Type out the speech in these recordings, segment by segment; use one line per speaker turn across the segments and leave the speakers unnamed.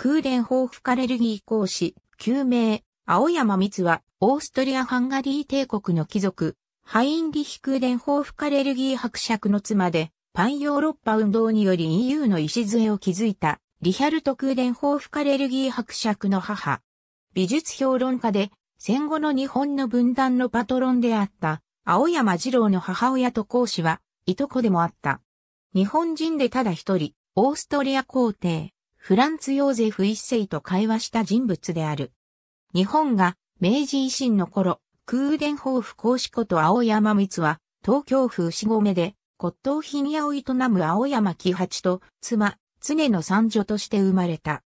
空電豊富カレルギー講師、救命、青山光は、オーストリア・ハンガリー帝国の貴族、ハインリヒ空電豊富カレルギー伯爵の妻で、パンヨーロッパ運動により EU の礎を築いた、リヒャルト空電豊富カレルギー伯爵の母。美術評論家で、戦後の日本の分断のパトロンであった、青山二郎の母親と講師は、いとこでもあった。日本人でただ一人、オーストリア皇帝、フランツ・ヨーゼフ一世と会話した人物である。日本が明治維新の頃、空伝法府公子こと青山光は、東京府牛込で、骨董品屋を営む青山喜八と、妻、常の三女として生まれた。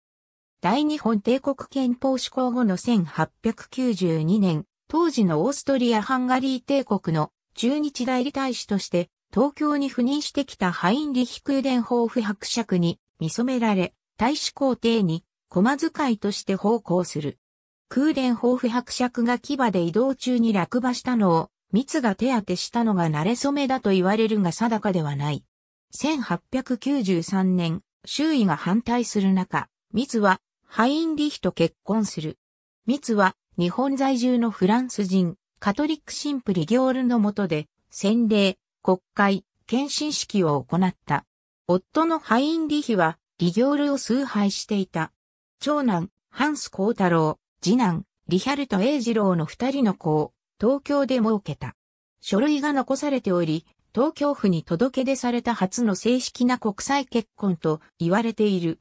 大日本帝国憲法施行後の1892年、当時のオーストリア・ハンガリー帝国の中日代理大使として、東京に赴任してきたハインリヒ空伝法府伯爵に見染められ、大使皇帝に、駒使いとして奉公する。空連豊富伯爵が牙で移動中に落馬したのを、密が手当てしたのが慣れ染めだと言われるが定かではない。1893年、周囲が反対する中、密は、ハインリヒと結婚する。密は、日本在住のフランス人、カトリック神父リギョールの下で、洗礼、国会、献身式を行った。夫のハインリヒは、リギョールを崇拝していた。長男、ハンス光太郎、次男、リヒャルトジロ郎の二人の子を東京で設けた。書類が残されており、東京府に届け出された初の正式な国際結婚と言われている。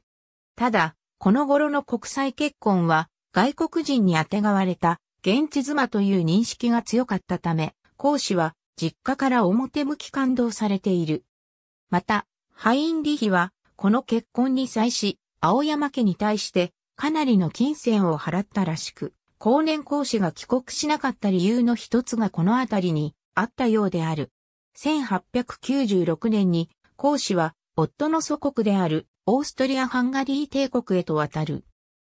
ただ、この頃の国際結婚は外国人にあてがわれた現地妻という認識が強かったため、孔子は実家から表向き感動されている。また、ハインリヒはこの結婚に際し、青山家に対してかなりの金銭を払ったらしく、後年講師が帰国しなかった理由の一つがこの辺りにあったようである。1896年に講師は夫の祖国であるオーストリア・ハンガリー帝国へと渡る。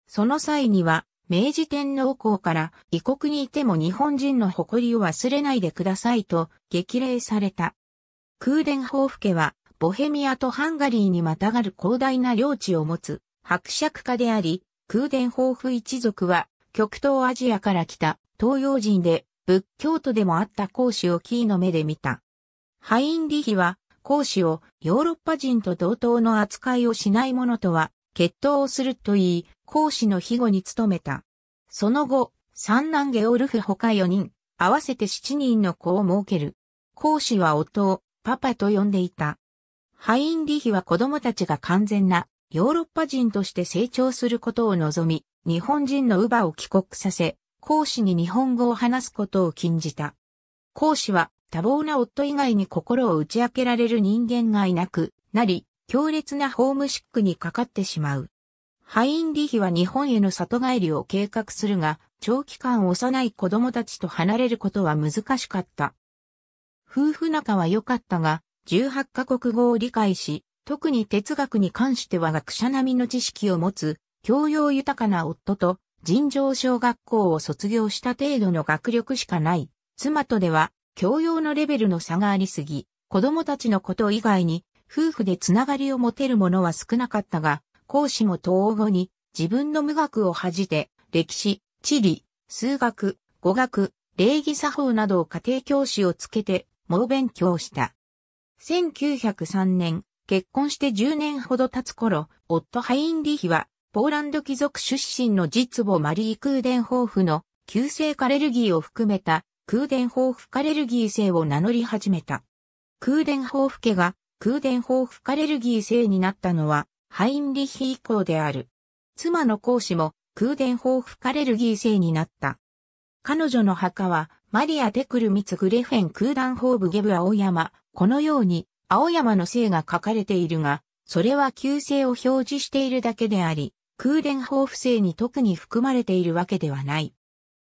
その際には明治天皇皇から異国にいても日本人の誇りを忘れないでくださいと激励された。空伝法府家はボヘミアとハンガリーにまたがる広大な領地を持つ伯爵家であり、空伝豊富一族は極東アジアから来た東洋人で仏教徒でもあった孔子をキーの目で見た。ハインリヒは孔子をヨーロッパ人と同等の扱いをしない者とは決闘をすると言い、孔子の庇護に努めた。その後、三男ゲオルフ他四人、合わせて七人の子を設ける。孔子は夫をパパと呼んでいた。ハインリヒは子供たちが完全なヨーロッパ人として成長することを望み、日本人の乳母を帰国させ、講師に日本語を話すことを禁じた。講師は多忙な夫以外に心を打ち明けられる人間がいなくなり、強烈なホームシックにかかってしまう。ハインリヒは日本への里帰りを計画するが、長期間幼い子供たちと離れることは難しかった。夫婦仲は良かったが、18カ国語を理解し、特に哲学に関しては学者並みの知識を持つ、教養豊かな夫と、尋常小学校を卒業した程度の学力しかない、妻とでは、教養のレベルの差がありすぎ、子供たちのこと以外に、夫婦でつながりを持てるものは少なかったが、講師も統合に、自分の無学を恥じて、歴史、地理、数学、語学、礼儀作法などを家庭教師をつけて、猛勉強した。1903年、結婚して10年ほど経つ頃、夫ハインリヒは、ポーランド貴族出身の実母マリー・クーデンホーフの、急性カレルギーを含めた、クーデンホーフカレルギー性を名乗り始めた。クーデンホーフ家が、クーデンホーフカレルギー性になったのは、ハインリヒ以降である。妻の講師も、クーデンホーフカレルギー性になった。彼女の墓は、マリア・テクルミツ・グレフェン空弾法部ゲブ青山。このように、青山の姓が書かれているが、それは旧姓を表示しているだけであり、空伝法不正に特に含まれているわけではない。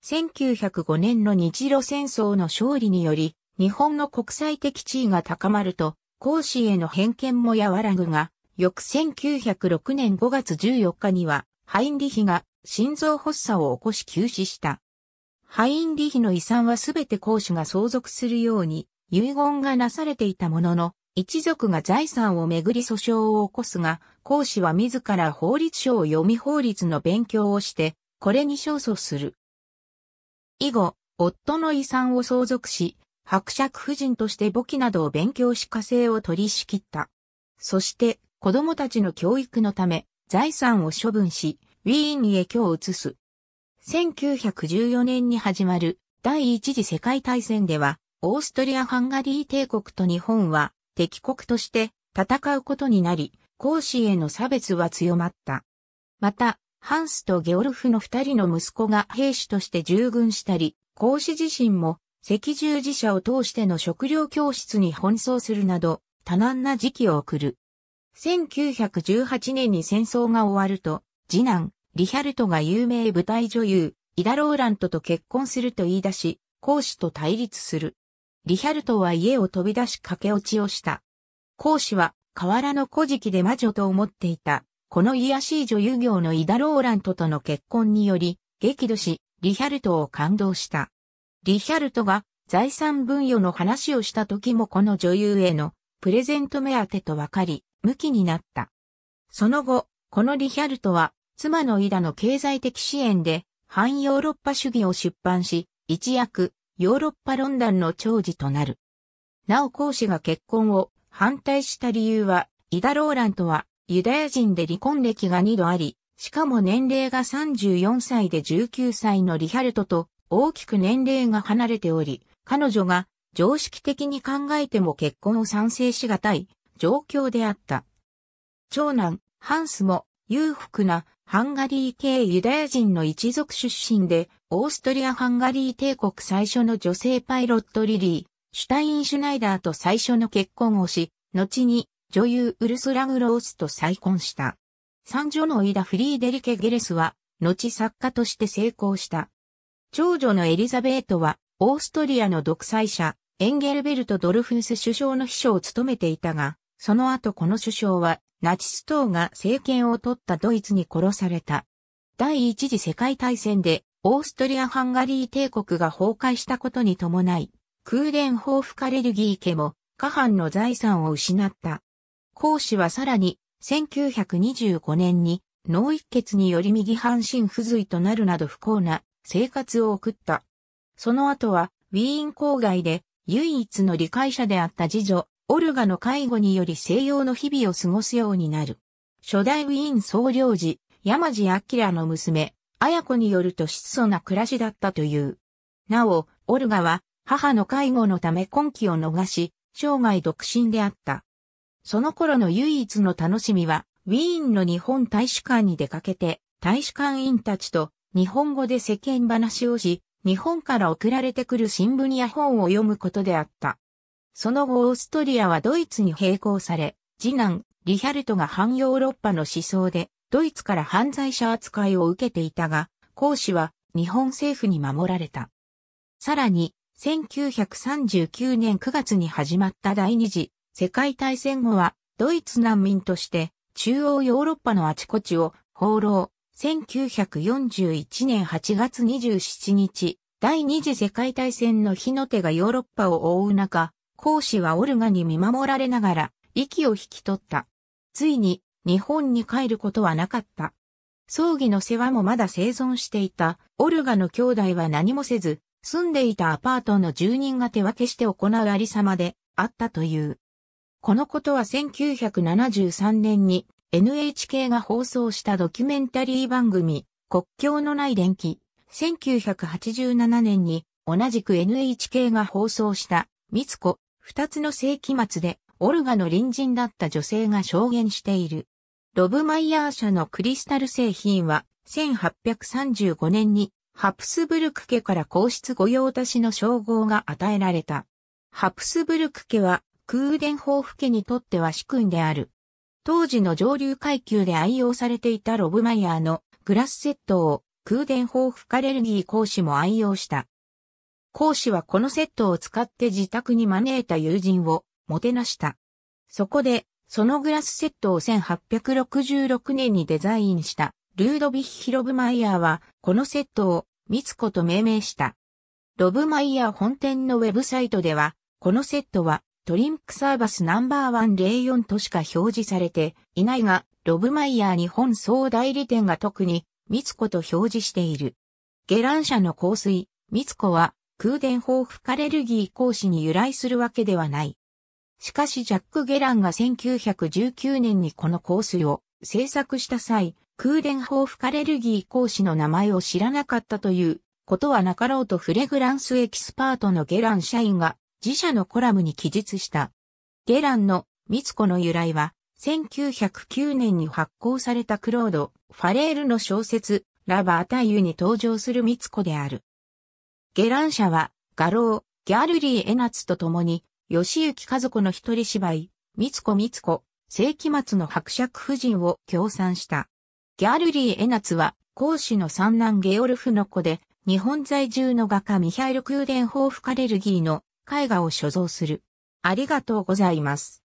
1905年の日露戦争の勝利により、日本の国際的地位が高まると、講師への偏見も和らぐが、翌1906年5月14日には、ハインリヒが心臓発作を起こし急死した。ハインリヒの遺産はすべて公主が相続するように遺言がなされていたものの、一族が財産をめぐり訴訟を起こすが、公師は自ら法律書を読み法律の勉強をして、これに勝訴する。以後、夫の遺産を相続し、伯爵夫人として簿記などを勉強し家政を取り仕切った。そして、子供たちの教育のため、財産を処分し、ウィーンに影響を移す。1914年に始まる第一次世界大戦では、オーストリア・ハンガリー帝国と日本は敵国として戦うことになり、孔子への差別は強まった。また、ハンスとゲオルフの二人の息子が兵士として従軍したり、孔子自身も赤十字社を通しての食料教室に奔走するなど、多難な時期を送る。1918年に戦争が終わると、次男、リヒャルトが有名舞台女優、イダ・ローラントと結婚すると言い出し、講師と対立する。リヒャルトは家を飛び出し駆け落ちをした。講師は、河原の古事記で魔女と思っていた、この癒しい女優業のイダ・ローラントとの結婚により、激怒し、リヒャルトを感動した。リヒャルトが財産分与の話をした時もこの女優へのプレゼント目当てと分かり、向きになった。その後、このリヒャルトは妻のイダの経済的支援で、反ヨーロッパ主義を出版し、一躍、ヨーロッパ論壇の長寿となる。なお講師が結婚を反対した理由は、イダ・ローランとは、ユダヤ人で離婚歴が2度あり、しかも年齢が34歳で19歳のリハルトと大きく年齢が離れており、彼女が常識的に考えても結婚を賛成しがたい状況であった。長男、ハンスも裕福なハンガリー系ユダヤ人の一族出身で、オーストリア・ハンガリー帝国最初の女性パイロットリリー、シュタイン・シュナイダーと最初の結婚をし、後に女優ウルスラ・グロースと再婚した。三女のイダ・フリーデリケ・ゲレスは、後作家として成功した。長女のエリザベートは、オーストリアの独裁者、エンゲルベルト・ドルフンス首相の秘書を務めていたが、その後この首相は、ナチス党が政権を取ったドイツに殺された。第一次世界大戦で、オーストリア・ハンガリー帝国が崩壊したことに伴い、空伝報復アレルギー家も、下半の財産を失った。講師はさらに、1925年に、脳一血により右半身不随となるなど不幸な生活を送った。その後は、ウィーン郊外で唯一の理解者であった次女、オルガの介護により西洋の日々を過ごすようになる。初代ウィーン総領事、山地明の娘、綾子によると質素な暮らしだったという。なお、オルガは母の介護のため婚期を逃し、生涯独身であった。その頃の唯一の楽しみは、ウィーンの日本大使館に出かけて、大使館員たちと日本語で世間話をし、日本から送られてくる新聞や本を読むことであった。その後オーストリアはドイツに並行され、次男、リヒャルトが反ヨーロッパの思想で、ドイツから犯罪者扱いを受けていたが、講師は日本政府に守られた。さらに、1939年9月に始まった第二次世界大戦後は、ドイツ難民として、中央ヨーロッパのあちこちを放浪。1941年8月27日、第二次世界大戦の火の手がヨーロッパを覆う中、講師はオルガに見守られながら、息を引き取った。ついに、日本に帰ることはなかった。葬儀の世話もまだ生存していた、オルガの兄弟は何もせず、住んでいたアパートの住人が手分けして行うありさまであったという。このことは1973年に NHK が放送したドキュメンタリー番組、国境のない電気、1987年に同じく NHK が放送した、三つ子、二つの世紀末で、オルガの隣人だった女性が証言している。ロブマイヤー社のクリスタル製品は、1835年に、ハプスブルク家から皇室御用達の称号が与えられた。ハプスブルク家は、空伝法府家にとっては主君である。当時の上流階級で愛用されていたロブマイヤーのグラスセットを空伝法府カレルギー講師も愛用した。講師はこのセットを使って自宅に招いた友人をもてなした。そこで、そのグラスセットを1866年にデザインしたルードヴィッヒ・ロブマイヤーは、このセットをミツコと命名した。ロブマイヤー本店のウェブサイトでは、このセットはトリンクサーバスナンバー104としか表示されていないが、ロブマイヤー日本総代理店が特にミツコと表示している。下ン社の香水、ミツコは空伝法負荷レルギー行使に由来するわけではない。しかしジャック・ゲランが1919年にこの香水を制作した際、空伝法負荷レルギー講師の名前を知らなかったということはなかろうとフレグランスエキスパートのゲラン社員が自社のコラムに記述した。ゲランのミツコの由来は1909年に発行されたクロード・ファレールの小説ラバータイユに登場するミツコである。下ン社は、画廊、ギャルリー・エナツと共に、吉行和子の一人芝居、三つ子三つ子、世紀末の伯爵夫人を協賛した。ギャルリー・エナツは、講師の三男ゲオルフの子で、日本在住の画家ミハイル・クーデンホーフ・カレルギーの絵画を所蔵する。ありがとうございます。